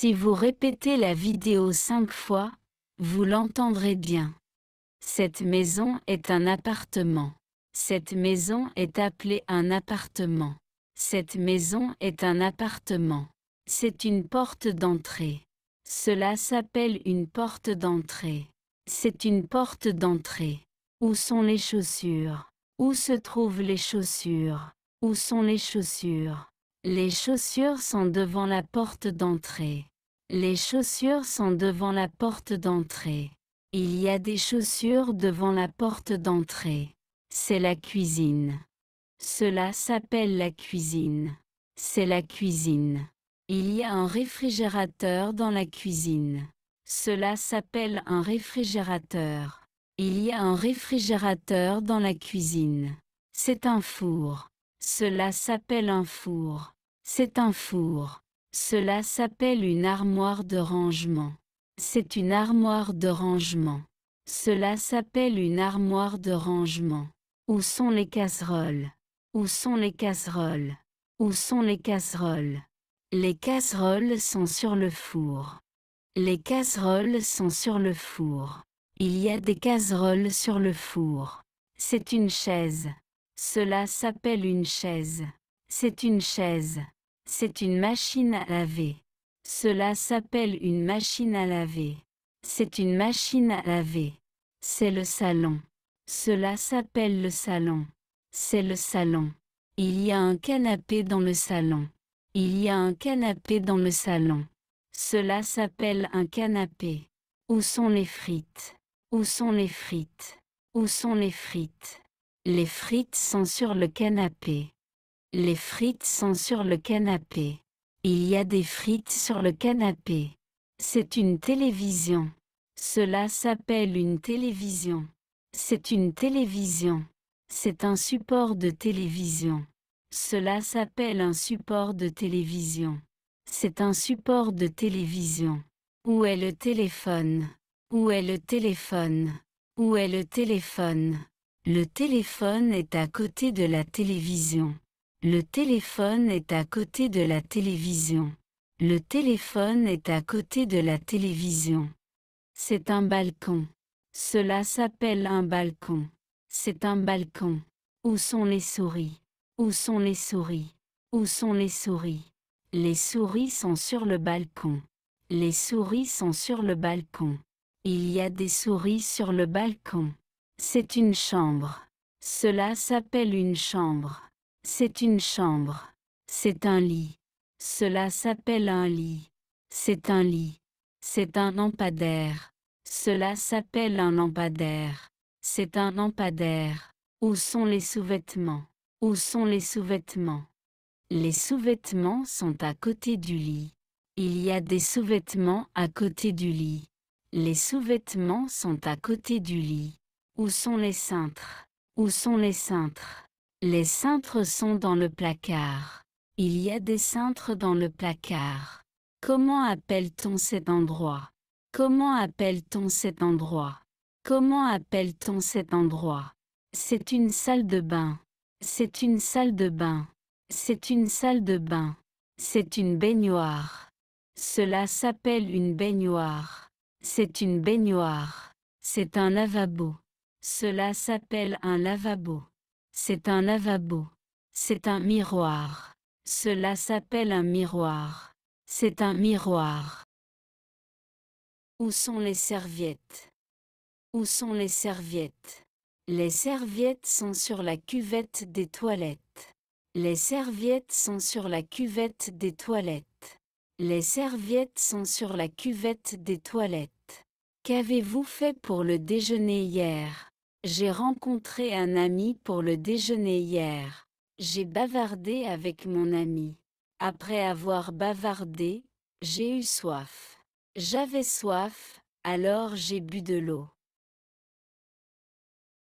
Si vous répétez la vidéo cinq fois, vous l'entendrez bien. Cette maison est un appartement. Cette maison est appelée un appartement. Cette maison est un appartement. C'est une porte d'entrée. Cela s'appelle une porte d'entrée. C'est une porte d'entrée. Où sont les chaussures Où se trouvent les chaussures Où sont les chaussures les chaussures sont devant la porte d'entrée. Les chaussures sont devant la porte d'entrée. Il y a des chaussures devant la porte d'entrée. C'est la cuisine. Cela s'appelle la cuisine. C'est la cuisine. Il y a un réfrigérateur dans la cuisine. Cela s'appelle un réfrigérateur. Il y a un réfrigérateur dans la cuisine. C'est un four. Cela s'appelle un four. C'est un four. Cela s'appelle une armoire de rangement. C'est une armoire de rangement. Cela s'appelle une armoire de rangement. Où sont les casseroles Où sont les casseroles Où sont les casseroles Les casseroles sont sur le four. Les casseroles sont sur le four. Il y a des casseroles sur le four. C'est une chaise. Cela s'appelle une chaise. C'est une chaise. C'est une machine à laver. Cela s'appelle une machine à laver. C'est une machine à laver. C'est le salon. Cela s'appelle le salon. C'est le salon. Il y a un canapé dans le salon. Il y a un canapé dans le salon. Cela s'appelle un canapé. Où sont les frites Où sont les frites Où sont les frites les frites sont sur le canapé. Les frites sont sur le canapé. Il y a des frites sur le canapé. C'est une télévision. Cela s'appelle une télévision. C'est une télévision. C'est un support de télévision. Cela s'appelle un support de télévision. C'est un support de télévision. Où est le téléphone Où est le téléphone Où est le téléphone le téléphone est à côté de la télévision. Le téléphone est à côté de la télévision. Le téléphone est à côté de la télévision. C'est un balcon. Cela s'appelle un balcon. C'est un balcon. Où sont les souris Où sont les souris Où sont les souris Les souris sont sur le balcon. Les souris sont sur le balcon. Il y a des souris sur le balcon. C'est une chambre. Cela s'appelle une chambre. C'est une chambre. C'est un lit. Cela s'appelle un lit. C'est un lit. C'est un lampadaire. Cela s'appelle un lampadaire. C'est un lampadaire. Où sont les sous-vêtements Où sont les sous-vêtements Les sous-vêtements sont à côté du lit. Il y a des sous-vêtements à côté du lit. Les sous-vêtements sont à côté du lit. Où sont les cintres Où sont les cintres Les cintres sont dans le placard. Il y a des cintres dans le placard. Comment appelle-t-on cet endroit Comment appelle-t-on cet endroit Comment appelle-t-on cet endroit C'est une salle de bain. C'est une salle de bain. C'est une salle de bain. C'est une baignoire. Cela s'appelle une baignoire. C'est une baignoire. C'est un lavabo. Cela s'appelle un lavabo. C'est un lavabo. C'est un miroir. Cela s'appelle un miroir. C'est un miroir. Où sont les serviettes Où sont les serviettes Les serviettes sont sur la cuvette des toilettes. Les serviettes sont sur la cuvette des toilettes. Les serviettes sont sur la cuvette des toilettes. Qu'avez-vous fait pour le déjeuner hier j'ai rencontré un ami pour le déjeuner hier. J'ai bavardé avec mon ami. Après avoir bavardé, j'ai eu soif. J'avais soif, alors j'ai bu de l'eau.